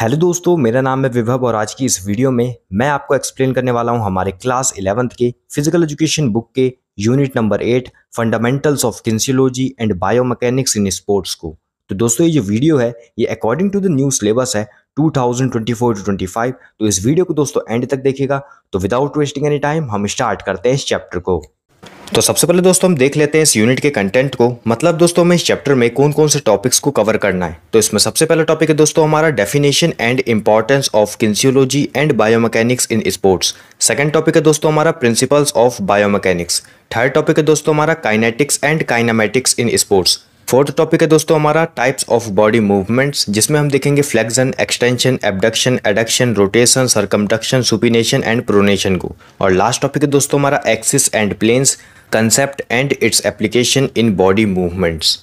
hello दोस्तों मेरा नाम है विभव और आज की इस वीडियो में मैं आपको एक्सप्लेन करने वाला हूं हमारे क्लास इलेवंथ के फिजिकल एजुकेशन बुक के unit number eight fundamentals of kinesiology and biomechanics in sports को तो दोस्तों ये जो वीडियो है ये according to the new syllabus है 2024 टू 25 तो इस वीडियो को दोस्तों एंड तक देखेगा तो विदाउट वेस्टिंग एनी टाइम हम स्टार्ट करते हैं इस चैप्टर को तो सबसे पहले दोस्तों हम देख लेते हैं इस यूनिट के कंटेंट को मतलब दोस्तों हमें इस चैप्टर में कौन कौन से टॉपिक्स को कवर करना है तो इसमें सबसे पहला टॉपिक है दोस्तों हमारा definition and importance of kinesiology and biomechanics in sports second topic है दोस्तों हमारा principles of biomechanics third topic है दोस्तों हमारा kinetics and kinematics in sports fourth topic है दोस्तों हमारा टाइप्स ऑफ बॉडी मूवमेंट्स जिसमें हम देखेंगे flexion extension abduction adduction rotation circumduction supination and pronation को और लास्ट टॉपिक है दोस्तों हमारा axis and planes concept and its application in body movements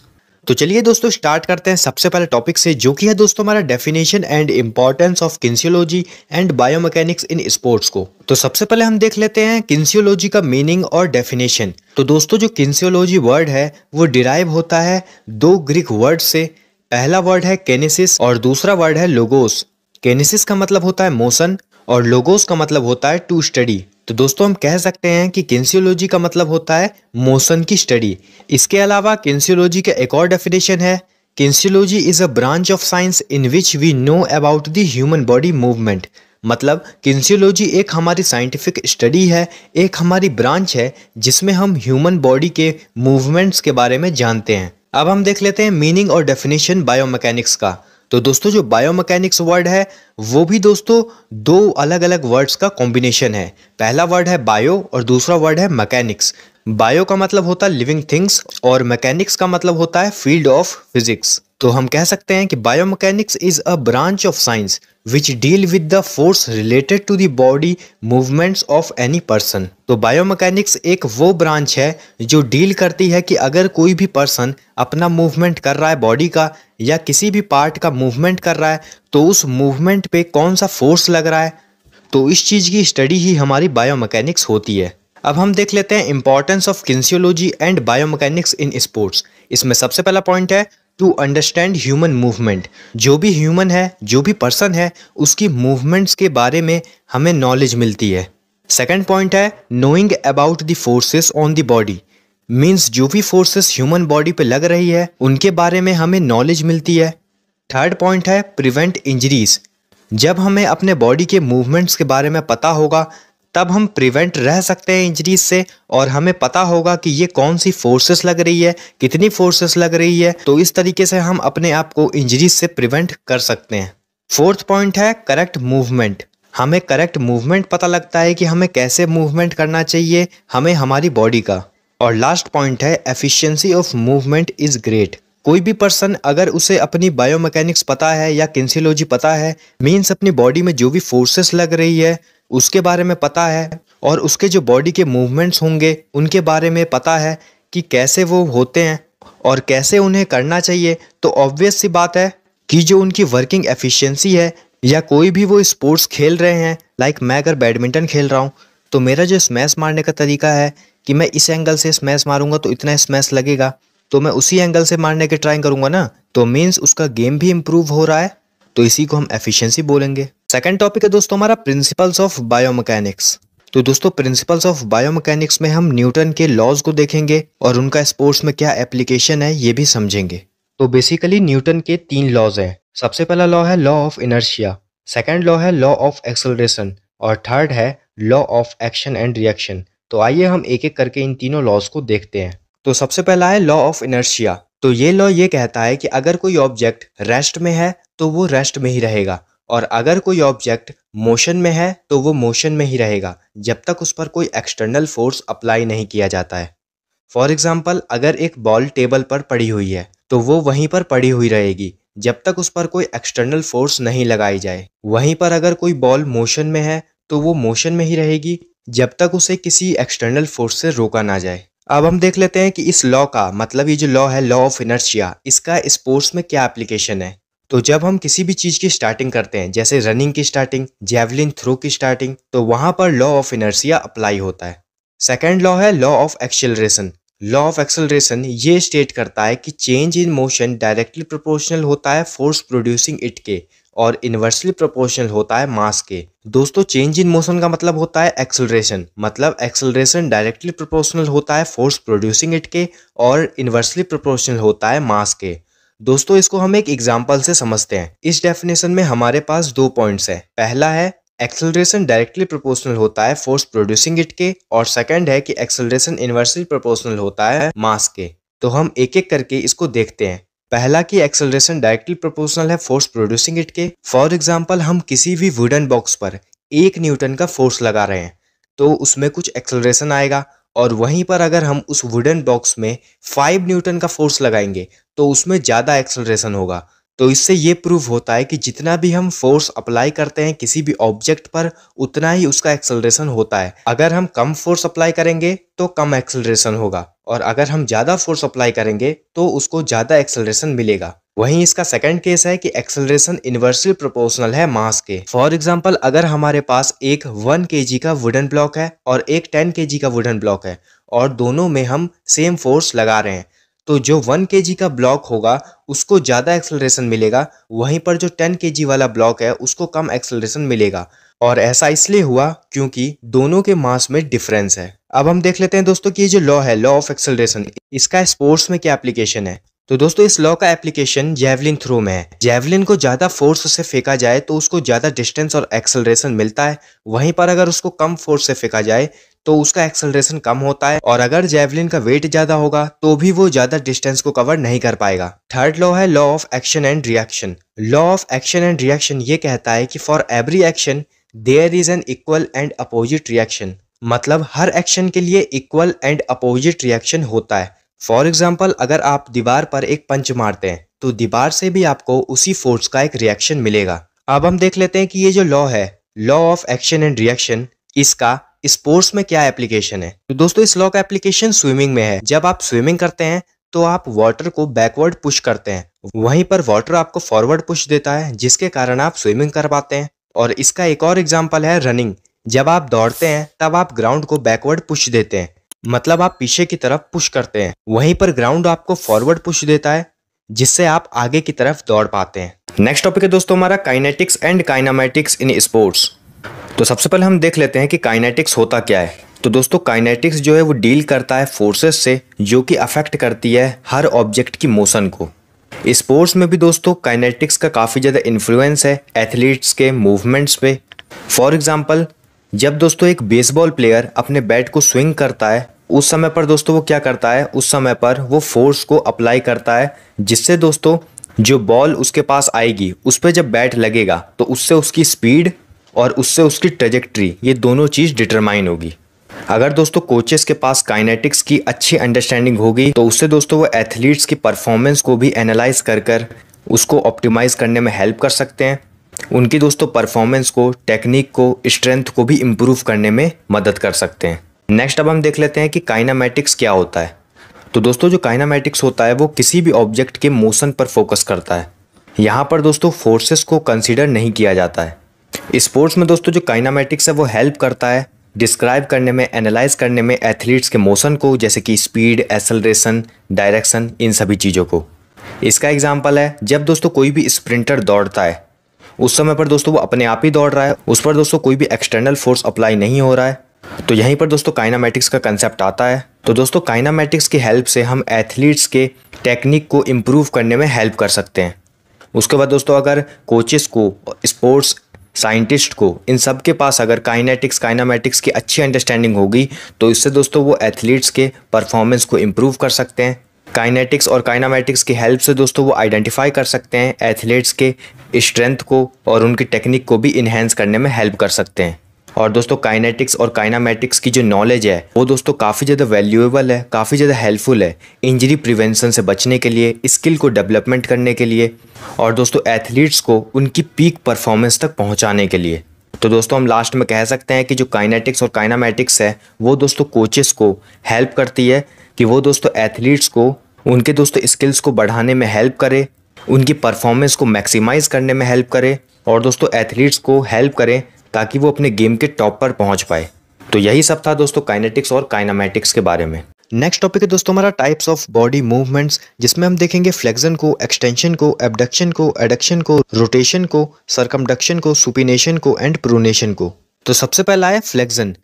तो चलिए दोस्तों स्टार्ट करते हैं सबसे पहले टॉपिक से जो कि है दोस्तों हमारा definition and importance of kinesiology and biomechanics in sports को तो सबसे पहले हम देख लेते हैं किन्सियोलॉजी का मीनिंग और डेफिनेशन तो दोस्तों जो किन्सियोलॉजी वर्ड है वो डिराइव होता है दो ग्रीक वर्ड से पहला वर्ड है केनेसिस और दूसरा वर्ड है लोगोस केनेसिस का मतलब होता है मोशन और लोगोस का मतलब होता है टू स्टडी तो दोस्तों हम कह सकते हैं कि किन्सियोलॉजी का मतलब होता है मोशन की स्टडी इसके अलावा किन्सियोलॉजी का एक और डेफिनेशन है kinesiology is a branch of science in which we know about the human body movement मतलब किन्सियोलॉजी एक हमारी साइंटिफिक स्टडी है एक हमारी ब्रांच है जिसमें हम ह्यूमन बॉडी के मूवमेंट्स के बारे में जानते हैं अब हम देख लेते हैं मीनिंग और डेफिनेशन बायोमैकेनिक्स का तो दोस्तों जो बायोमैकेनिक्स वर्ड है वो भी दोस्तों दो अलग अलग वर्ड्स का कॉम्बिनेशन है पहला वर्ड है बायो और दूसरा वर्ड है मैकेनिक्स बायो का मतलब होता है लिविंग थिंग्स और मैकेनिक्स का मतलब होता है फील्ड ऑफ फिजिक्स तो हम कह सकते हैं कि biomechanics is a branch of science which deal with the force related to the body movements of any person तो बायो मैकेनिक्स एक वो ब्रांच है जो डील करती है कि अगर कोई भी पर्सन अपना मूवमेंट कर रहा है बॉडी का या किसी भी पार्ट का मूवमेंट कर रहा है तो उस मूवमेंट पे कौन सा फोर्स लग रहा है तो इस चीज़ की स्टडी ही हमारी बायो मैकेनिक्स होती है अब हम देख लेते हैं importance of kinesiology and biomechanics in sports इसमें सबसे पहला पॉइंट है टू अंडरस्टैंड ह्यूमन मूवमेंट जो भी ह्यूमन है जो भी पर्सन है उसकी मूवमेंट्स के बारे में हमें नॉलेज मिलती है सेकेंड पॉइंट है knowing about the forces on the body means जो भी फोर्सेस ह्यूमन बॉडी पे लग रही है उनके बारे में हमें नॉलेज मिलती है थर्ड पॉइंट है प्रिवेंट इंजरीज जब हमें अपने बॉडी के मूवमेंट्स के बारे में पता होगा तब हम प्रिवेंट रह सकते हैं इंजरीज से और हमें पता होगा कि ये कौन सी फोर्सेस लग रही है कितनी फोर्सेस लग रही है तो इस तरीके से हम अपने आप को इंजरीज से प्रिवेंट कर सकते हैं फोर्थ पॉइंट है करेक्ट मूवमेंट हमें करेक्ट मूवमेंट पता लगता है कि हमें कैसे मूवमेंट करना चाहिए हमें हमारी बॉडी का और लास्ट पॉइंट है efficiency of movement is great कोई भी पर्सन अगर उसे अपनी बायोमैकेनिक्स पता है या किन्सिलोजी पता है मीन्स अपनी बॉडी में जो भी फोर्सेस लग रही है उसके बारे में पता है और उसके जो बॉडी के मूवमेंट्स होंगे उनके बारे में पता है कि कैसे वो होते हैं और कैसे उन्हें करना चाहिए तो ऑब्वियस सी बात है कि जो उनकी वर्किंग एफिशिएंसी है या कोई भी वो स्पोर्ट्स खेल रहे हैं लाइक मैं अगर बैडमिंटन खेल रहा हूँ तो मेरा जो स्मैश मारने का तरीका है कि मैं इस एंगल से स्मैश मारूंगा तो इतना स्मैश लगेगा तो मैं उसी एंगल से मारने की ट्राई करूंगा ना तो मीन्स उसका गेम भी इम्प्रूव हो रहा है तो इसी को हम एफिशिएंसी बोलेंगे सेकंड टॉपिक है दोस्तों हमारा प्रिंसिपल्स ऑफ बायोमैकेनिक्स तो दोस्तों प्रिंसिपल्स ऑफ बायोमैकेनिक्स में हम न्यूटन के लॉज को देखेंगे और उनका स्पोर्ट्स में क्या एप्लीकेशन है ये भी समझेंगे तो बेसिकली न्यूटन के तीन लॉज हैं सबसे पहला लॉ है law of inertia second law है लॉ ऑफ एक्सलरेशन और थर्ड है law of action and reaction तो आइए हम एक एक करके इन तीनों लॉज को देखते हैं तो सबसे पहला है लॉ ऑफ इनर्शिया तो ये लॉ ये कहता है कि अगर कोई ऑब्जेक्ट रेस्ट में है तो वो रेस्ट में ही रहेगा और अगर कोई ऑब्जेक्ट मोशन में है तो वो मोशन में ही रहेगा जब तक उस पर कोई एक्सटर्नल फोर्स अप्लाई नहीं किया जाता है फॉर एग्ज़ाम्पल अगर एक बॉल टेबल पर पड़ी हुई है तो वो वहीं पर पड़ी हुई रहेगी जब तक उस पर कोई एक्सटर्नल फोर्स नहीं लगाई जाए वहीं पर अगर कोई बॉल मोशन में है तो वो मोशन में ही रहेगी जब तक उसे किसी एक्सटर्नल फोर्स से रोका ना जाए अब हम देख लेते हैं कि इस लॉ का मतलब ये जो लॉ है लॉ ऑफ इनर्शिया इसका स्पोर्ट्स में क्या एप्लीकेशन है तो जब हम किसी भी चीज़ की स्टार्टिंग करते हैं जैसे रनिंग की स्टार्टिंग जेवलिन थ्रो की स्टार्टिंग तो वहाँ पर लॉ ऑफ इनर्सिया अप्लाई होता है सेकेंड लॉ है law of acceleration law of acceleration ये स्टेट करता है कि change in motion directly proportional होता है फोर्स प्रोड्यूसिंग इट के और इन्वर्सली प्रोपोर्शनल होता है मास के दोस्तों चेंज इन मोशन का मतलब होता है एक्सेलरेशन मतलब एक्सेलरेशन डायरेक्टली प्रोपोर्शनल होता है फोर्स प्रोड्यूसिंग इट के और इन्वर्सली प्रोपोर्शनल होता है मास के दोस्तों इसको हम एक एग्जाम्पल से समझते हैं इस डेफिनेशन में हमारे पास दो पॉइंट्स है पहला है एक्सेलरेशन डायरेक्टली प्रोपोर्शनल होता है फोर्स प्रोड्यूसिंग इट के और सेकंड है कि एक्सेलरेशन इनवर्सली प्रोपोर्शनल होता है मास के तो हम एक एक करके इसको देखते हैं पहला कि एक्सेलरेशन डायरेक्टली प्रोपोर्शनल है फोर्स प्रोड्यूसिंग इट के फॉर एग्जाम्पल हम किसी भी वुडन बॉक्स पर एक न्यूटन का फोर्स लगा रहे हैं तो उसमें कुछ एक्सेलरेशन आएगा और वहीं पर अगर हम उस वुडन बॉक्स में फाइव न्यूटन का फोर्स लगाएंगे तो उसमें ज़्यादा एक्सलरेशन होगा तो इससे ये प्रूव होता है कि जितना भी हम फोर्स अप्लाई करते हैं किसी भी ऑब्जेक्ट पर उतना ही उसका एक्सलरेशन होता है अगर हम कम फोर्स अप्लाई करेंगे तो कम एक्सलरेशन होगा और अगर हम ज़्यादा फोर्स अप्लाई करेंगे तो उसको ज़्यादा एक्सलरेशन मिलेगा वहीं इसका सेकंड केस है कि एक्सेलरेशन इन्वर्सली प्रोपोर्शनल है मास के फॉर एग्जांपल अगर हमारे पास एक वन के का वुडन ब्लॉक है और एक टेन के का वुडन ब्लॉक है और दोनों में हम सेम फोर्स लगा रहे हैं तो जो वन के का ब्लॉक होगा उसको ज़्यादा एक्सेलरेशन मिलेगा वहीं पर जो टेन के वाला ब्लॉक है उसको कम एक्सेलरेशन मिलेगा और ऐसा इसलिए हुआ क्योंकि दोनों के मास में डिफरेंस है अब हम देख लेते हैं दोस्तों कि ये जो लॉ है लॉ ऑफ एक्सेलरेशन इसका स्पोर्ट्स में क्या एप्लीकेशन है तो दोस्तों इस लॉ का एप्लीकेशन जेवलिन थ्रो में है जेवलिन को ज़्यादा फोर्स से फेंका जाए तो उसको ज़्यादा डिस्टेंस और एक्सेलरेशन मिलता है वहीं पर अगर उसको कम फोर्स से फेंका जाए तो उसका एक्सेलरेशन कम होता है और अगर जेवलिन का वेट ज़्यादा होगा तो भी वो ज़्यादा डिस्टेंस को कवर नहीं कर पाएगा थर्ड लॉ है law of action and reaction law of action and reaction ये कहता है कि for every action there is an equal and opposite reaction मतलब हर एक्शन के लिए इक्वल एंड अपोजिट रिएक्शन होता है फॉर एग्जाम्पल अगर आप दीवार पर एक पंच मारते हैं तो दीवार से भी आपको उसी फोर्स का एक रिएक्शन मिलेगा अब हम देख लेते हैं कि ये जो लॉ है law of action and reaction इसका स्पोर्ट्स में क्या एप्लीकेशन है तो दोस्तों इस लॉ का एप्लीकेशन स्विमिंग में है जब आप स्विमिंग करते हैं तो आप वाटर को बैकवर्ड पुश करते हैं वहीं पर वाटर आपको फॉरवर्ड पुश देता है जिसके कारण आप स्विमिंग कर पाते हैं और इसका एक और एग्जाम्पल है रनिंग जब आप दौड़ते हैं तब आप ग्राउंड को बैकवर्ड पुश देते हैं मतलब आप पीछे की तरफ पुश करते हैं वहीं पर ग्राउंड आपको फॉरवर्ड पुश देता है जिससे आप आगे की तरफ दौड़ पाते हैं नेक्स्ट टॉपिक है दोस्तों हमारा kinetics and kinematics in sports तो सबसे पहले हम देख लेते हैं कि काइनेटिक्स होता क्या है तो दोस्तों काइनेटिक्स जो है वो डील करता है फोर्सेस से जो कि अफेक्ट करती है हर ऑब्जेक्ट की मोशन को स्पोर्ट्स में भी दोस्तों काइनेटिक्स का काफ़ी ज़्यादा इन्फ्लुएंस है एथलीट्स के मूवमेंट्स पे फॉर एग्जांपल जब दोस्तों एक बेसबॉल प्लेयर अपने बैट को स्विंग करता है उस समय पर दोस्तों वो क्या करता है उस समय पर वो फोर्स को अप्लाई करता है जिससे दोस्तों जो बॉल उसके पास आएगी उस पर जब बैट लगेगा तो उससे उसकी स्पीड और उससे उसकी ट्रेजेक्ट्री ये दोनों चीज़ डिटरमाइन होगी अगर दोस्तों कोचेस के पास काइनेटिक्स की अच्छी अंडरस्टैंडिंग होगी तो उससे दोस्तों वो एथलीट्स की परफॉर्मेंस को भी एनालाइज कर कर उसको ऑप्टिमाइज़ करने में हेल्प कर सकते हैं उनकी दोस्तों परफॉर्मेंस को टेक्निक को स्ट्रेंथ को भी इम्प्रूव करने में मदद कर सकते हैं नेक्स्ट अब हम देख लेते हैं कि काइनामेटिक्स क्या होता है तो दोस्तों जो काइनामेटिक्स होता है वो किसी भी ऑब्जेक्ट के मोशन पर फोकस करता है यहाँ पर दोस्तों फोर्सेस को कंसिडर नहीं किया जाता है स्पोर्ट्स में दोस्तों जो काइनामेटिक्स है वो हेल्प करता है डिस्क्राइब करने में एनालाइज करने में एथलीट्स के मोशन को जैसे कि स्पीड एसलरेशन डायरेक्शन इन सभी चीज़ों को इसका एग्जाम्पल है जब दोस्तों कोई भी स्प्रिंटर दौड़ता है उस समय पर दोस्तों वो अपने आप ही दौड़ रहा है उस पर दोस्तों कोई भी एक्सटर्नल फोर्स अप्लाई नहीं हो रहा है तो यहीं पर दोस्तों काइनामेटिक्स का कंसेप्ट आता है तो दोस्तों काइनामेटिक्स की हेल्प से हम एथलीट्स के टेक्निक को इम्प्रूव करने में हेल्प कर सकते हैं उसके बाद दोस्तों अगर कोचेस को स्पोर्ट्स साइंटिस्ट को इन सब के पास अगर काइनेटिक्स काइनामेटिक्स की अच्छी अंडरस्टैंडिंग होगी तो इससे दोस्तों वो एथलीट्स के परफॉर्मेंस को इम्प्रूव कर सकते हैं काइनेटिक्स और काइनामेटिक्स की हेल्प से दोस्तों वो आइडेंटिफाई कर सकते हैं एथलीट्स के स्ट्रेंथ को और उनकी टेक्निक को भी इन्हेंस करने में हेल्प कर सकते हैं और दोस्तों काइनेटिक्स और काइनामेटिक्स की जो नॉलेज है वो दोस्तों काफ़ी ज़्यादा वैल्यूएबल है काफ़ी ज़्यादा हेल्पफुल है इंजरी प्रिवेंशन से बचने के लिए स्किल को डेवलपमेंट करने के लिए और दोस्तों एथलीट्स को उनकी पीक परफॉर्मेंस तक पहुँचाने के लिए तो दोस्तों हम लास्ट में कह सकते हैं कि जो काइनेटिक्स और काइनामेटिक्स है वो दोस्तों कोचेस को हेल्प करती है कि वो दोस्तों एथलीट्स को उनके दोस्तों स्किल्स को बढ़ाने में हेल्प करे उनकी परफॉर्मेंस को मैक्सिमाइज़ करने में हेल्प करे और दोस्तों एथलीट्स को हेल्प करें ताकि वो अपने गेम के टॉप पर पहुंच पाए तो यही सब था दोस्तों काइनेटिक्स और काइनामेटिक्स के बारे में नेक्स्ट टॉपिक है दोस्तों हमारा टाइप्स ऑफ बॉडी मूवमेंट्स जिसमें हम देखेंगे फ्लेक्सन को एक्सटेंशन को एबडक्शन को एडक्शन को रोटेशन को सरकमडक्शन को सुपिनेशन को एंड प्रोनेशन को तो सबसे पहला है फ्लेक्सन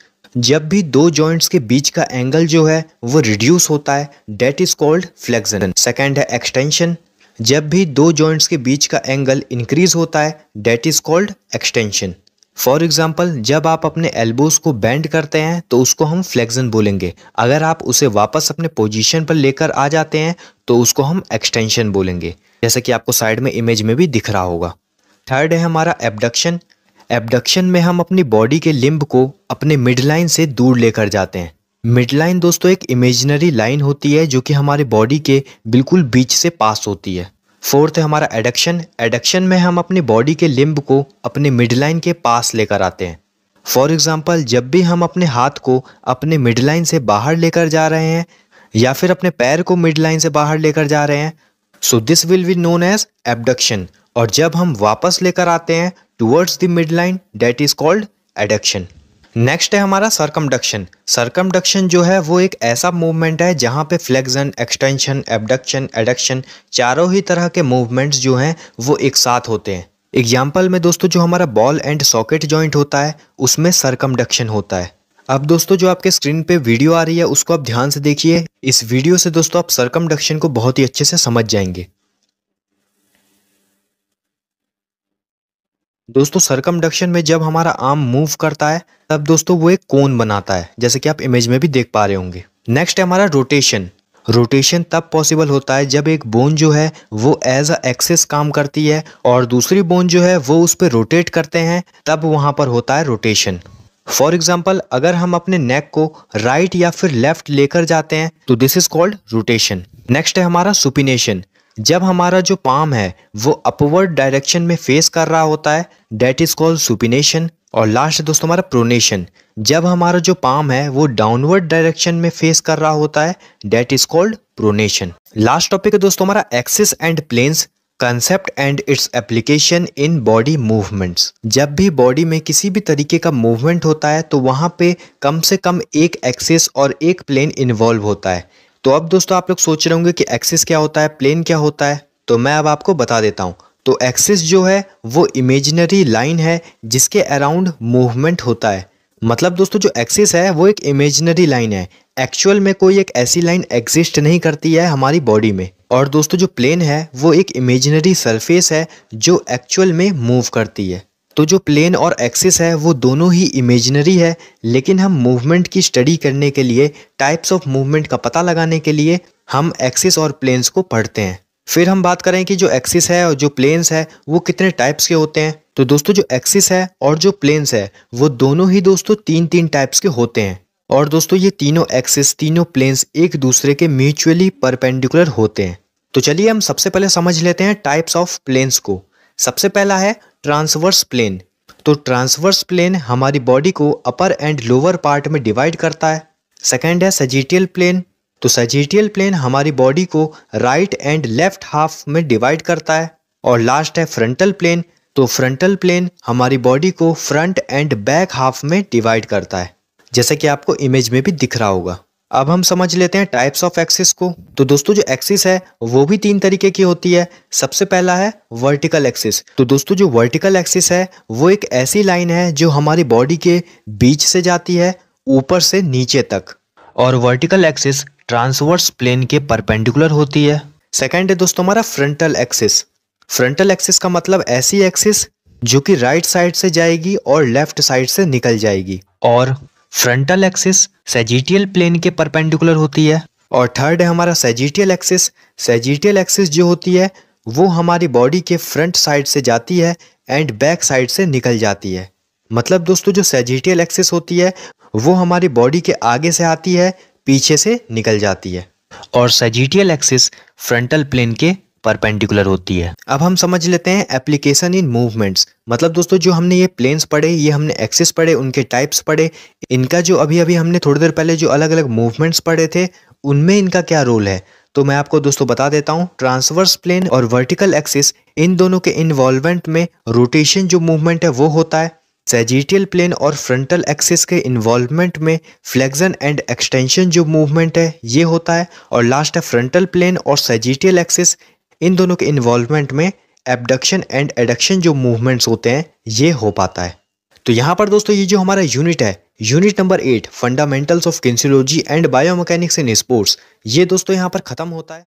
जब भी दो जॉइंट्स के बीच का एंगल जो है वो रिड्यूस होता है that is called flexion second है एक्सटेंशन जब भी दो जॉइंट्स के बीच का एंगल इंक्रीज होता है that is called extension for example जब आप अपने एल्बोज को बैंड करते हैं तो उसको हम फ्लेक्सन बोलेंगे अगर आप उसे वापस अपने पोजीशन पर लेकर आ जाते हैं तो उसको हम एक्सटेंशन बोलेंगे जैसे कि आपको साइड में इमेज में भी दिख रहा होगा थर्ड है हमारा एबडक्शन एबडक्शन में हम अपनी बॉडी के लिम्ब को अपने मिड लाइन से दूर लेकर जाते हैं मिड लाइन दोस्तों एक इमेजनरी लाइन होती है जो कि हमारे बॉडी के बिल्कुल बीच से पास होती है फोर्थ है हमारा एडक्शन एडक्शन में हम अपनी बॉडी के लिम्ब को अपने मिड लाइन के पास लेकर आते हैं फॉर एग्ज़ाम्पल जब भी हम अपने हाथ को अपने मिड लाइन से बाहर लेकर जा रहे हैं या फिर अपने पैर को मिड लाइन से बाहर लेकर जा रहे हैं so this will be known as abduction और जब हम वापस लेकर आते हैं towards the midline that is called adduction next है हमारा सरकमडक्शन सरकमडक्शन जो है वो एक ऐसा मूवमेंट है जहाँ पे फ्लेक्जन एक्सटेंशन एबडक्शन एडक्शन चारों ही तरह के मूवमेंट्स जो हैं वो एक साथ होते हैं एग्जाम्पल में दोस्तों जो हमारा बॉल एंड सॉकेट जॉइंट होता है उसमें सरकमडक्शन होता है अब दोस्तों जो आपके स्क्रीन पे वीडियो आ रही है उसको आप ध्यान से देखिए इस वीडियो से दोस्तों आप सरकमडक्शन को बहुत ही अच्छे से समझ जाएंगे दोस्तों सरकमडक्शन में जब हमारा आर्म मूव करता है तब दोस्तों वो एक कोन बनाता है जैसे कि आप इमेज में भी देख पा रहे होंगे नेक्स्ट है हमारा रोटेशन रोटेशन तब पॉसिबल होता है जब एक बोन जो है वो एज अ एक्सेस काम करती है और दूसरी बोन जो है वो उस पर रोटेट करते हैं तब वहाँ पर होता है रोटेशन फॉर एग्जाम्पल अगर हम अपने नेक को राइट right या फिर लेफ्ट लेकर जाते हैं तो this is called rotation next है हमारा सुपिनेशन जब हमारा जो पाम है वो अपवर्ड डायरेक्शन में फेस कर रहा होता है डेट इज़ कॉल्ड सुपिनेशन और लास्ट दोस्तों हमारा प्रोनेशन जब हमारा जो पाम है वो डाउनवर्ड डायरेक्शन में फेस कर रहा होता है that is called pronation last topic है दोस्तों हमारा axis and planes concept and its application in body movements जब भी बॉडी में किसी भी तरीके का मूवमेंट होता है तो वहाँ पे कम से कम एक एक्सिस और एक प्लेन इन्वॉल्व होता है तो अब दोस्तों आप लोग सोच रहे होंगे कि एक्सिस क्या होता है प्लेन क्या होता है तो मैं अब आपको बता देता हूँ तो एक्सिस जो है वो इमेजिनरी लाइन है जिसके अराउंड मूवमेंट होता है मतलब दोस्तों जो एक्सिस है वो एक इमेजिनरी लाइन है एक्चुअल में कोई एक ऐसी लाइन एग्जिस्ट नहीं करती है हमारी बॉडी में और दोस्तों जो प्लेन है वो एक इमेजिनरी सरफेस है जो एक्चुअल में मूव करती है तो जो प्लेन और एक्सिस है वो दोनों ही इमेजनरी है लेकिन हम मूवमेंट की स्टडी करने के लिए टाइप्स ऑफ मूवमेंट का पता लगाने के लिए हम एक्सिस और प्लेन्स को पढ़ते हैं फिर हम बात करें कि जो एक्सिस है और जो प्लेन्स है वो कितने टाइप्स के होते हैं तो दोस्तों जो एक्सिस है और जो प्लेन्स है वो दोनों ही दोस्तों तीन तीन टाइप्स के होते हैं और दोस्तों ये तीनों एक्सिस तीनों प्लेन्स एक दूसरे के म्यूचुअली परपेंडिकुलर होते हैं तो चलिए हम सबसे पहले समझ लेते हैं टाइप्स ऑफ प्लेन्स को सबसे पहला है ट्रांसवर्स प्लेन तो ट्रांसवर्स प्लेन हमारी बॉडी को अपर एंड लोअर पार्ट में डिवाइड करता है सेकेंड है सजिटियल प्लेन तो सजिटियल प्लेन हमारी बॉडी को राइट एंड लेफ्ट हाफ में डिवाइड करता है और लास्ट है फ्रंटल प्लेन तो फ्रंटल प्लेन हमारी बॉडी को फ्रंट एंड बैक हाफ में डिवाइड करता है जैसा कि आपको इमेज में भी दिख रहा होगा अब हम समझ लेते हैं टाइप्स ऑफ एक्सिस को तो दोस्तों जो एक्सिस है वो भी तीन तरीके की होती है सबसे पहला है वर्टिकल एक्सिस तो दोस्तों जो वर्टिकल एक्सिस है वो एक ऐसी लाइन है जो हमारी बॉडी के बीच से जाती है ऊपर से नीचे तक और वर्टिकल एक्सिस ट्रांसवर्स प्लेन के परपेंडिकुलर होती है सेकेंड है दोस्तों हमारा फ्रंटल एक्सिस फ्रंटल एक्सिस का मतलब ऐसी एक्सिस जो कि राइट साइड से जाएगी और लेफ्ट साइड से निकल जाएगी और फ्रंटल एक्सिस सेजिटियल प्लेन के परपेंडिकुलर होती है और थर्ड है हमारा सेजिटियल एक्सिस सेजिटियल एक्सिस जो होती है वो हमारी बॉडी के फ्रंट साइड से जाती है एंड बैक साइड से निकल जाती है मतलब दोस्तों जो सेजिटियल एक्सिस होती है वो हमारी बॉडी के आगे से आती है पीछे से निकल जाती है और सेजिटियल एक्सिस फ्रंटल प्लेन के परपेंडिकुलर होती है अब हम समझ लेते हैं एप्लीकेशन इन मूवमेंट्स मतलब दोस्तों जो हमने ये प्लेन्स पढ़े ये हमने एक्सेस पढ़े उनके टाइप्स पढ़े इनका जो अभी अभी हमने थोड़ी देर पहले जो अलग अलग मूवमेंट्स पढ़े थे उनमें इनका क्या रोल है तो मैं आपको दोस्तों बता देता हूँ ट्रांसवर्स प्लेन और वर्टिकल एक्सिस इन दोनों के इन्वॉल्वमेंट में रोटेशन जो मूवमेंट है वो होता है सेजिटियल प्लेन और फ्रंटल एक्सिस के इन्वॉल्वमेंट में फ्लेक्सन एंड एक्सटेंशन जो मूवमेंट है ये होता है और लास्ट है फ्रंटल प्लेन और सेजिटियल एक्सिस इन दोनों के इन्वॉल्वमेंट में एबडक्शन एंड एडक्शन जो मूवमेंट्स होते हैं ये हो पाता है तो यहाँ पर दोस्तों ये जो हमारा यूनिट है unit number eight fundamentals of kinesiology and biomechanics in sports ये दोस्तों यहाँ पर ख़त्म होता है